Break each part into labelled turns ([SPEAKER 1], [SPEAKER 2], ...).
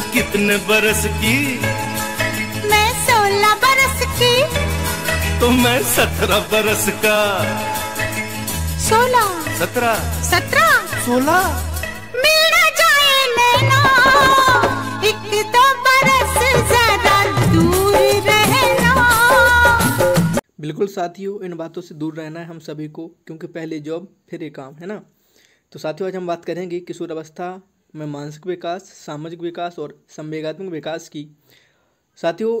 [SPEAKER 1] तू कितने बरस की मैं सोलह बरस की तो मैं सत्रह बरस का सोलह सत्रह सत्रह सोलह
[SPEAKER 2] दूर
[SPEAKER 1] बिल्कुल साथियों इन बातों से दूर रहना है हम सभी को क्योंकि पहले जॉब फिर ये काम है ना तो साथियों आज हम बात करेंगे किशोर अवस्था में मानसिक विकास सामाजिक विकास और संवेगात्मक विकास की साथियों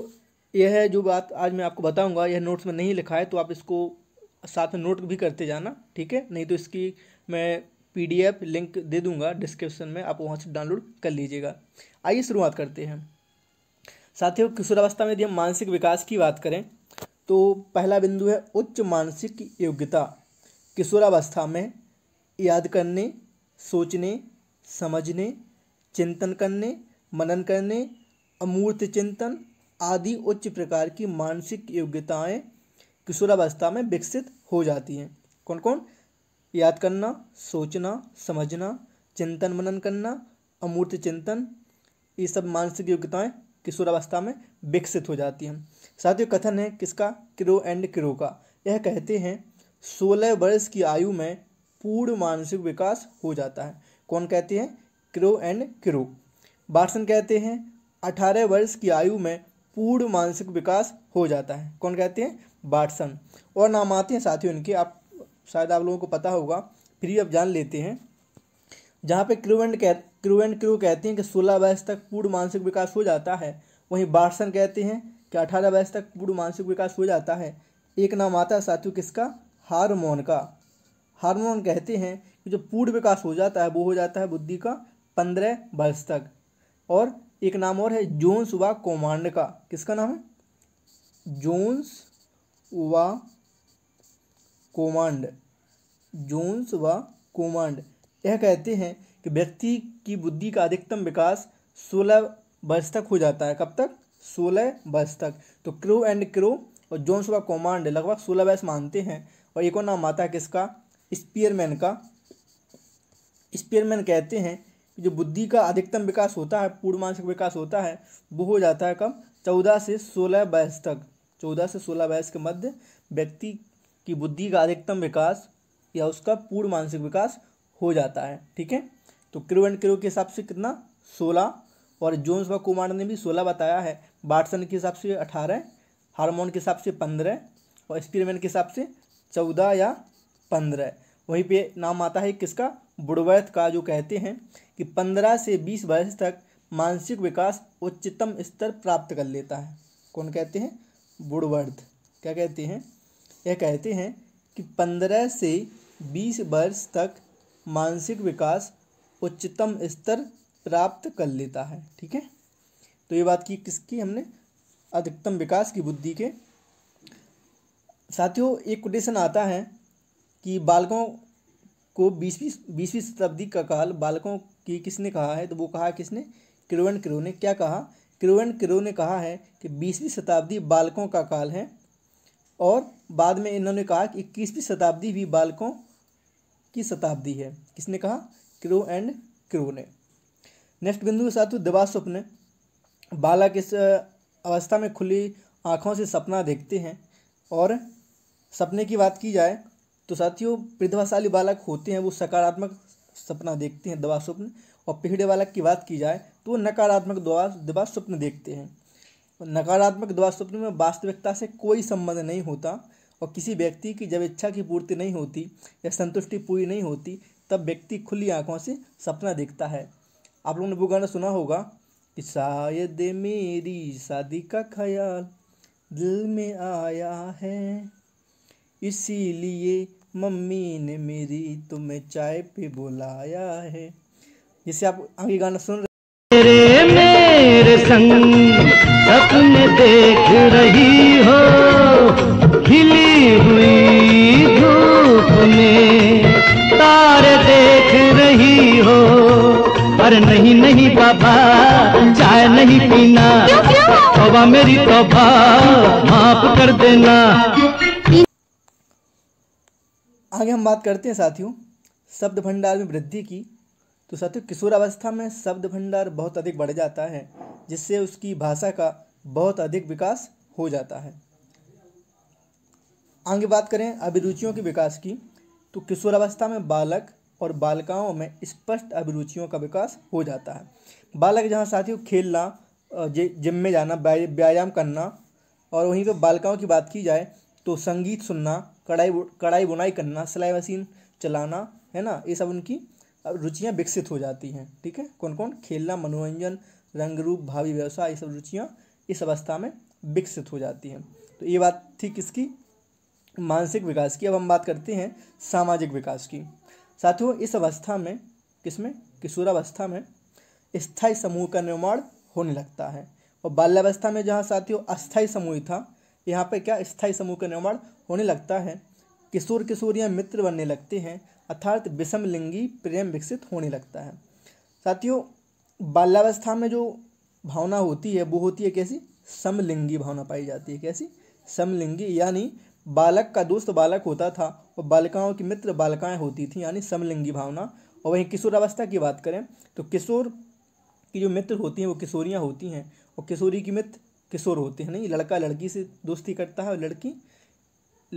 [SPEAKER 1] यह है जो बात आज मैं आपको बताऊंगा यह नोट्स में नहीं लिखा है तो आप इसको साथ में नोट भी करते जाना ठीक है नहीं तो इसकी मैं पीडीएफ लिंक दे दूंगा डिस्क्रिप्शन में आप वहाँ से डाउनलोड कर लीजिएगा आइए शुरुआत करते हैं साथियों किशोरावस्था में यदि हम मानसिक विकास की बात करें तो पहला बिंदु है उच्च मानसिक योग्यता किशोरावस्था में याद करने सोचने समझने चिंतन करने मनन करने अमूर्त चिंतन आदि उच्च प्रकार की मानसिक योग्यताएं किशोरावस्था में विकसित हो जाती हैं कौन कौन याद करना सोचना समझना चिंतन मनन करना अमूर्त चिंतन ये सब मानसिक योग्यताएं किशोरावस्था में विकसित हो जाती हैं साथ ही कथन है किसका क्रो एंड क्रो का यह कहते हैं सोलह वर्ष की आयु में पूर्ण मानसिक विकास हो जाता है कौन कहते हैं क्रो एंड क्रू बार्सन कहते हैं अठारह वर्ष की आयु में पूर्ण मानसिक विकास हो जाता है कौन कहते हैं बाटसन और नाम आते हैं साथियों इनके आप शायद आप लोगों को पता होगा फिर भी आप जान लेते हैं जहाँ पे क्रू एंड कह क्रू एंड क्रू कहते हैं कि सोलह वर्ष तक पूर्ण मानसिक विकास हो जाता है वहीं बाटसन कहते हैं कि अठारह वर्ष तक पूर्ण मानसिक विकास हो जाता है एक नाम आता है साथियों किसका हारमोन का हारमोन कहते हैं जब पूर्ण विकास हो जाता है वो हो जाता है बुद्धि का पंद्रह वर्ष तक और एक नाम और है जोन्स व कोमांड का किसका नाम है जोन्स व कोमांड जोन्स व कोमांड यह कहते हैं कि व्यक्ति की बुद्धि का अधिकतम विकास सोलह वर्ष तक हो जाता है कब तक सोलह वर्ष तक तो क्रो एंड क्रो और जोन्स व कोमांड लगभग सोलह वर्ष मानते हैं और एक और नाम आता है किसका स्पीयरमैन का स्पेयरमैन कहते हैं कि जो बुद्धि का अधिकतम विकास होता है पूर्ण मानसिक विकास होता है वो हो जाता है कब चौदह से सोलह वयस तक चौदह से सोलह बयस के मध्य व्यक्ति की बुद्धि का अधिकतम विकास या उसका पूर्ण मानसिक विकास हो जाता है ठीक है तो क्रू एंड क्रू के हिसाब से कितना सोलह और जोन्स व कुमार ने भी सोलह बताया है बाटसन के हिसाब से अठारह हारमोन के हिसाब से पंद्रह और स्पीरमैन के हिसाब से चौदह या पंद्रह वहीं पे नाम आता है किसका बुढ़वैत का जो कहते हैं कि पंद्रह से बीस वर्ष तक मानसिक विकास उच्चतम स्तर प्राप्त कर लेता है कौन कहते हैं बुढ़वर्ध क्या कहते हैं यह कहते हैं कि पंद्रह से बीस वर्ष तक मानसिक विकास उच्चतम स्तर प्राप्त कर लेता है ठीक है तो ये बात की किसकी हमने अधिकतम विकास की बुद्धि के साथियों एक कोटेशन आता है कि बालकों को बीसवीं बीसवीं शताब्दी का काल बालकों की किसने कहा है तो वो कहा किसने क्रिवन क्रो ने क्या कहा क्रिवन क्रो ने कहा है कि बीसवीं शताब्दी बालकों का काल है और बाद में इन्होंने कहा कि इक्कीसवीं शताब्दी भी बालकों की शताब्दी है किसने कहा क्रो एंड क्रो ने नेक्स्ट बिंदु के साथ दबा स्वप्न बालक इस अवस्था में खुली आँखों से सपना देखते हैं और सपने की बात की जाए तो साथियों प्रतिभाशाली बालक होते हैं वो सकारात्मक सपना देखते हैं दवा स्वप्न और पिछड़े बालक की बात की जाए तो वो नकारात्मक दवा दवा स्वप्न देखते हैं नकारात्मक दवा स्वप्न में वास्तविकता से कोई संबंध नहीं होता और किसी व्यक्ति की जब इच्छा की पूर्ति नहीं होती या संतुष्टि पूरी नहीं होती तब व्यक्ति खुली आँखों से सपना देखता है आप लोगों ने वो गाना सुना होगा कि शायद मेरी शादी का ख्याल दिल में आया है इसीलिए मम्मी ने मेरी तुम्हें चाय पे बुलाया है जिसे आप आगे गाना सुन रहे मेरे मेरे संग सपने देख रही हो खिली हुई धूप में तारे देख रही हो अरे नहीं नहीं पापा चाय नहीं पीना तोबा मेरी तोबा माफ कर देना आगे हम बात करते हैं साथियों शब्द भंडार में वृद्धि की तो साथियों किशोरावस्था में शब्द भंडार बहुत अधिक बढ़ जाता है जिससे उसकी भाषा का बहुत अधिक विकास हो जाता है आगे बात करें अभिरुचियों के विकास की तो किशोरावस्था में बालक और बालिकाओं में स्पष्ट अभिरुचियों का विकास हो जाता है बालक जहाँ साथियों खेलना जिम में जाना व्यायाम करना और वहीं पर बालिकाओं की बात की जाए तो संगीत सुनना कढ़ाई कढ़ाई बुनाई करना सिलाई मशीन चलाना है ना ये सब उनकी रुचियाँ विकसित हो जाती हैं ठीक है कौन कौन खेलना मनोरंजन रंग रूप भावी व्यवसाय ये सब रुचियाँ इस अवस्था में विकसित हो जाती हैं तो ये बात थी किसकी मानसिक विकास की अब हम बात करते हैं सामाजिक विकास की साथियों इस अवस्था में किसमें किशोरावस्था में स्थायी समूह का निर्माण होने लगता है और बाल्यावस्था में जहाँ साथियों अस्थायी समूह था यहाँ पर क्या स्थायी समूह का निर्माण होने लगता है किशोर किशोरियाँ मित्र बनने लगते हैं अर्थात विषमलिंगी प्रेम विकसित होने लगता है साथियों बाल्यावस्था में जो भावना होती है वो होती है कैसी समलिंगी भावना पाई जाती है कैसी समलिंगी यानी बालक का दोस्त बालक होता था और बालिकाओं की मित्र बालिकाएं होती थी यानी समलिंगी भावना और वहीं किशोरावस्था की बात करें तो किशोर की जो मित्र होती हैं वो किशोरियाँ होती हैं और किशोरी की मित्र किशोर होते हैं नहीं लड़का लड़की से दोस्ती करता है और लड़की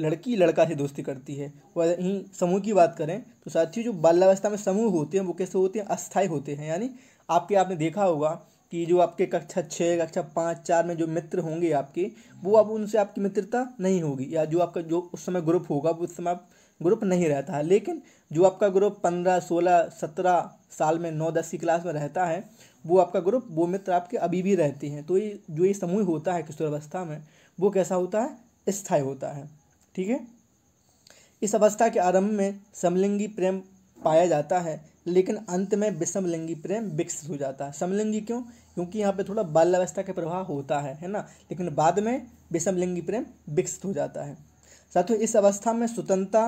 [SPEAKER 1] लड़की लड़का से दोस्ती करती है वहीं समूह की बात करें तो साथियों जो बाल्यावस्था में समूह होते हैं वो कैसे होते हैं अस्थायी होते हैं यानी आपके आपने देखा होगा कि जो आपके कक्षा छः कक्षा पाँच चार में जो मित्र होंगे आपके वो अब उनसे आपकी मित्रता नहीं होगी या जो आपका जो उस समय ग्रुप होगा वो उस समय ग्रुप नहीं रहता है लेकिन जो आपका ग्रुप पंद्रह सोलह सत्रह साल में नौ दस की क्लास में रहता है वो आपका ग्रुप वो मित्र आपके अभी भी रहते हैं तो ये जो ये समूह होता है किशोर अवस्था में वो कैसा होता है स्थायी होता है ठीक है इस अवस्था के आरंभ में समलिंगी प्रेम पाया जाता है लेकिन अंत में विषमलिंगी प्रेम विकसित हो जाता है समलिंगी क्यों क्योंकि यहाँ पे थोड़ा बाल्यावस्था का प्रभाव होता है है ना लेकिन बाद में विषमलिंगी प्रेम विकसित हो जाता है साथियों इस अवस्था में स्वतंत्रता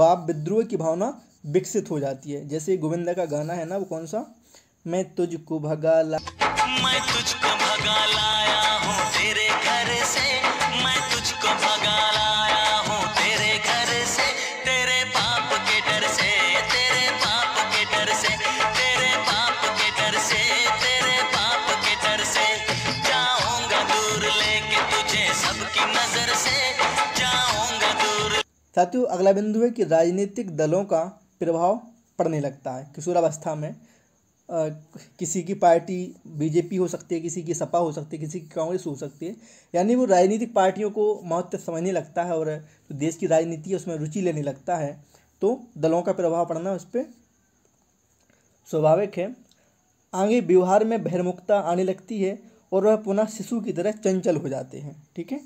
[SPEAKER 1] व विद्रोह की भावना विकसित हो जाती है जैसे गोविंदा का गाना है ना वो कौन सा मैं तुझको भगा ला मैं तुझको भगा लाया हूँ तेरे घर से मैं तुझको भगा लाया हूँ तेरे घर से तेरे पाप के डर से तेरे पाप के डर से तेरे पाप के डर से तेरे पाप के डर से जाऊंगा दूर लेके तुझे सबकी नजर से जाऊंगा दूर साथियों अगला बिंदु है कि राजनीतिक दलों का प्रभाव पड़ने लगता है किशोरावस्था में किसी की पार्टी बीजेपी हो सकती है किसी की सपा हो सकती है किसी की कांग्रेस हो सकती है यानी वो राजनीतिक पार्टियों को महत्व समझने लगता है और जो देश की राजनीति है उसमें रुचि लेने लगता है तो दलों का प्रभाव पड़ना उस पर स्वाभाविक है आगे व्यवहार में बहिर्मुखता आने लगती है और वह पुनः शिशु की तरह चंचल हो जाते हैं ठीक है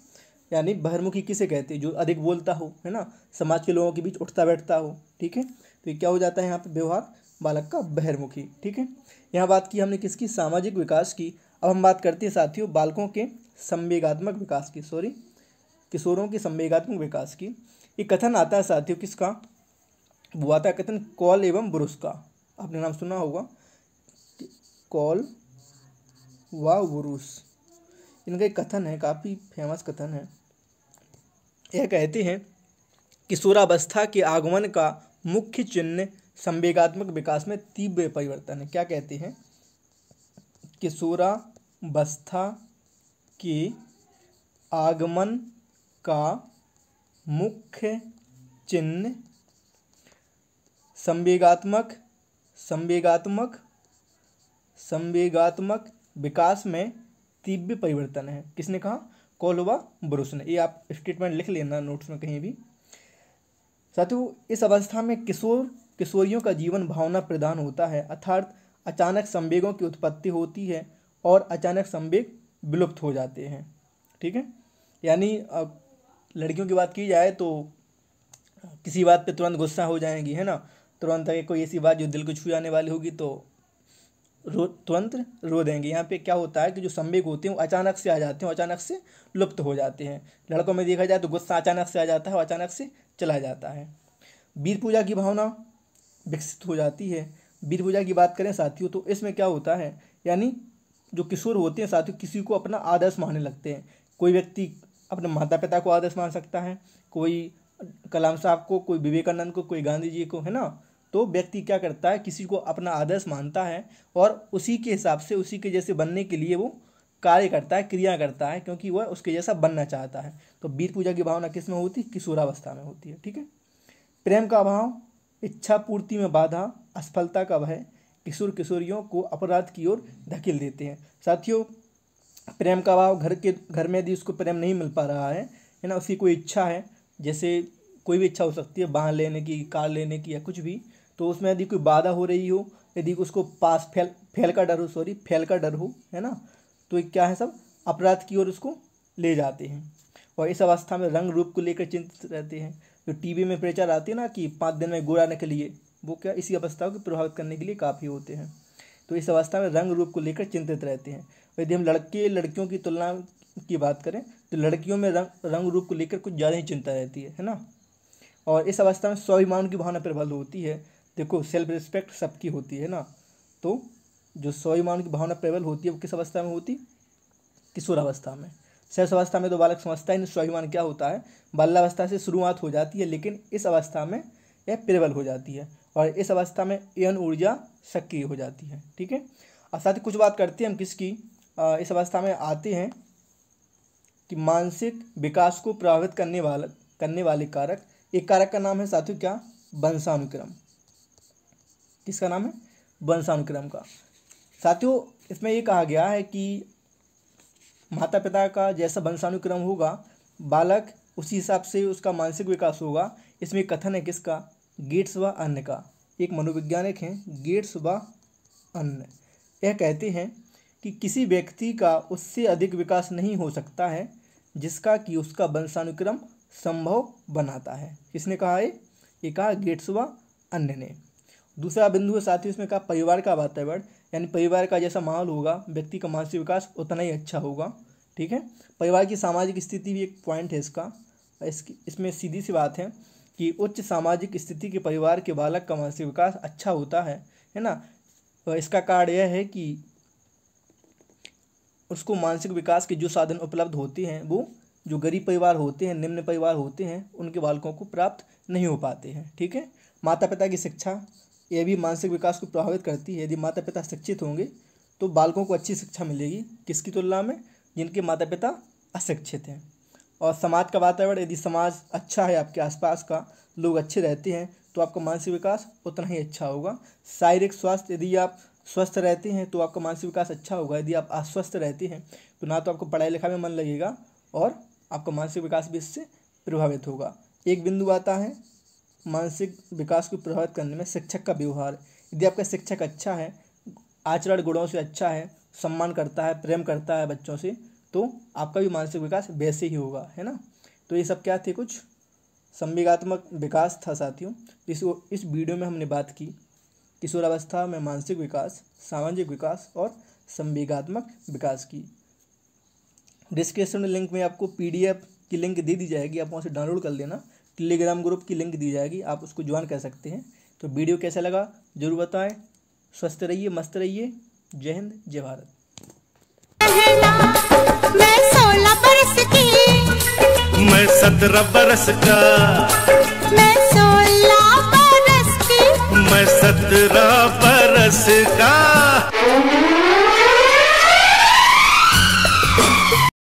[SPEAKER 1] यानी बहिर्मुखी किसे कहते हैं जो अधिक बोलता हो है ना समाज के लोगों के बीच उठता बैठता हो ठीक है तो ये क्या हो जाता है यहाँ पर व्यवहार बालक का बहरमुखी ठीक है यहाँ बात की हमने किसकी सामाजिक विकास की अब हम बात करते हैं साथियों बालकों के संवेगात्मक विकास की सॉरी किशोरों के संवेगात्मक विकास की ये कथन आता है साथियों किसका वो आता है कथन कॉल एवं ब्रुस का आपने नाम सुना होगा कॉल व वुरुस इनका एक कथन है काफ़ी फेमस कथन है यह कहते हैं किशोरावस्था के आगमन का मुख्य चिन्ह संवेगात्मक विकास में तीव्र परिवर्तन है क्या कहती है किशोरावस्था के आगमन का मुख्य चिन्ह संवेगात्मक संवेगात्मक संवेगात्मक विकास में तीव्र परिवर्तन है किसने कहा कोलोवा ब्रूस ने ये आप स्टेटमेंट लिख लेना नोट्स में कहीं भी साथियों इस अवस्था में किशोर किशोरियों का जीवन भावना प्रदान होता है अर्थात अचानक संवेगों की उत्पत्ति होती है और अचानक संवेग विलुप्त हो जाते हैं ठीक है यानी अब लड़कियों की बात की जाए तो किसी बात पे तुरंत गुस्सा हो जाएंगी है ना तुरंत अगर कोई ऐसी बात जो दिल को छू जाने वाली होगी तो रो तुरंत रो देंगे यहाँ पे क्या होता है कि जो संवेग होते हैं वो अचानक से आ जाते हैं अचानक से लुप्त हो जाते हैं लड़कों में देखा जाए तो गुस्सा अचानक से आ जाता है और अचानक से चला जाता है वीर पूजा की भावना विकसित हो जाती है वीरभुजा की बात करें साथियों तो इसमें क्या होता है यानी जो किशोर होते हैं साथियों किसी को अपना आदर्श मानने लगते हैं कोई व्यक्ति अपने माता पिता को आदर्श मान सकता है कोई कलाम साहब को कोई विवेकानंद को कोई गांधी जी को है ना तो व्यक्ति क्या करता है किसी को अपना आदर्श मानता है और उसी के हिसाब से उसी के जैसे बनने के लिए वो कार्य करता है क्रिया करता है क्योंकि वह उसके जैसा बनना चाहता है तो वीर पूजा की भावना किस में होती है किशोरावस्था में होती है ठीक है प्रेम का अभाव इच्छा पूर्ति में बाधा असफलता का भय किशोर किशोरियों को अपराध की ओर धकेल देते हैं साथियों प्रेम का अभाव घर के घर में यदि उसको प्रेम नहीं मिल पा रहा है है ना उसकी कोई इच्छा है जैसे कोई भी इच्छा हो सकती है वाहन लेने की कार लेने की या कुछ भी तो उसमें यदि कोई बाधा हो रही हो यदि उसको पास फैल फैल का डर हो सॉरी फैल का डर हो है ना तो क्या है सब अपराध की ओर उसको ले जाते हैं और इस अवस्था में रंग रूप को लेकर चिंतित रहते हैं जो टीबी में प्रेचर आती है ना कि पाँच दिन में गोरा आने के लिए वो क्या इसी अवस्था को प्रभावित करने के लिए काफ़ी होते हैं तो इस अवस्था में रंग रूप को लेकर चिंतित रहते हैं यदि हम लड़के लड़कियों की तुलना की बात करें तो लड़कियों में रंग रंग रूप को लेकर कुछ ज़्यादा ही चिंता रहती है है ना और इस अवस्था में स्वाभिमान की भावना प्रबल होती है देखो सेल्फ रिस्पेक्ट सबकी होती है ना तो जो स्वाभिमान की भावना प्रबल होती है वो किस अवस्था में होती किशोरावस्था में शैश अवस्था में तो बालक समझता ही नहीं स्वाभिमान क्या होता है बाल्यावस्था से शुरुआत हो जाती है लेकिन इस अवस्था में यह प्रबल हो जाती है और इस अवस्था में यौन ऊर्जा सक्रिय हो जाती है ठीक है और साथ ही कुछ बात करते हैं हम किसकी इस अवस्था में आते हैं कि मानसिक विकास को प्रभावित करने वाला करने वाले कारक एक कारक का नाम है साथियों क्या वंशानुक्रम किसका नाम है वंशानुक्रम का साथियों इसमें ये कहा गया है कि माता पिता का जैसा वंशानुक्रम होगा बालक उसी हिसाब से उसका मानसिक विकास होगा इसमें कथन है किसका गेट्स व अन्य का एक मनोवैज्ञानिक हैं गेट्स व अन्य यह कहते हैं कि किसी व्यक्ति का उससे अधिक विकास नहीं हो सकता है जिसका कि उसका वंशानुक्रम संभव बनाता है किसने कहा है ये कहा गेट्स व अन्य ने दूसरा बिंदु है साथ ही उसमें कहा परिवार का वातावरण यानी परिवार का जैसा माहौल होगा व्यक्ति का मानसिक विकास उतना ही अच्छा होगा ठीक है परिवार की सामाजिक स्थिति भी एक पॉइंट है इसका इसकी इसमें सीधी सी बात है कि उच्च सामाजिक स्थिति के परिवार के बालक का मानसिक विकास अच्छा होता है है ना तो इसका कारण यह है कि उसको मानसिक विकास के जो साधन उपलब्ध होते हैं वो जो गरीब परिवार होते हैं निम्न परिवार होते हैं उनके बालकों को प्राप्त नहीं हो पाते हैं ठीक है माता पिता की शिक्षा यह भी मानसिक विकास को प्रभावित करती है यदि माता पिता शिक्षित होंगे तो बालकों को अच्छी शिक्षा मिलेगी किसकी तुलना में जिनके माता पिता अशिक्षित हैं और समाज का वातावरण यदि समाज अच्छा है आपके आसपास का लोग अच्छे रहते हैं तो आपका मानसिक विकास उतना ही अच्छा होगा शारीरिक स्वास्थ्य यदि आप स्वस्थ रहते हैं तो आपका मानसिक विकास अच्छा होगा यदि आप अस्वस्थ रहते हैं तो ना तो आपको पढ़ाई लिखाई में मन लगेगा और आपका मानसिक विकास भी इससे प्रभावित होगा एक बिंदु आता है मानसिक विकास को प्रभावित करने में शिक्षक का व्यवहार यदि आपका शिक्षक अच्छा है आचरण गुणों से अच्छा है सम्मान करता है प्रेम करता है बच्चों से तो आपका भी मानसिक विकास वैसे ही होगा है ना तो ये सब क्या थे कुछ संविगात्मक विकास था साथियों जिसको इस वीडियो में हमने बात की किशोरावस्था में मानसिक विकास सामाजिक विकास और संविगात्मक विकास की डिस्क्रिप्शन लिंक में आपको पीडीएफ की लिंक दे दी जाएगी आप वहाँ से डाउनलोड कर लेना टेलीग्राम ग्रुप की लिंक दी जाएगी आप उसको ज्वाइन कर सकते हैं तो वीडियो कैसा लगा जरूर बताएं स्वस्थ रहिए मस्त रहिए जय हिंद जय भारत मैं सोलह बरस की मैं सत्रह बरस का मैं सोलह बरस की मैं सत्रह बरस का